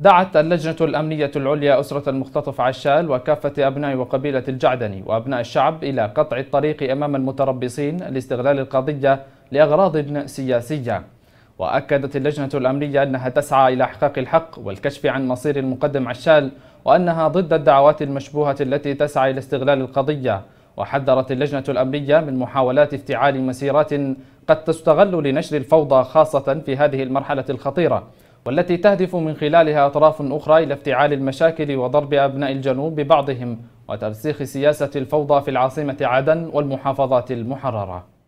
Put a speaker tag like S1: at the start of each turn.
S1: دعت اللجنة الأمنية العليا أسرة المختطف عشال وكافة أبناء وقبيلة الجعدني وأبناء الشعب إلى قطع الطريق أمام المتربصين لاستغلال القضية لأغراض سياسية وأكدت اللجنة الأمنية أنها تسعى إلى إحقاق الحق والكشف عن مصير المقدم عشال وأنها ضد الدعوات المشبوهة التي تسعى إلى استغلال القضية وحذرت اللجنة الأمنية من محاولات افتعال مسيرات قد تستغل لنشر الفوضى خاصة في هذه المرحلة الخطيرة والتي تهدف من خلالها أطراف أخرى إلى افتعال المشاكل وضرب أبناء الجنوب ببعضهم وترسيخ سياسة الفوضى في العاصمة عدن والمحافظات المحررة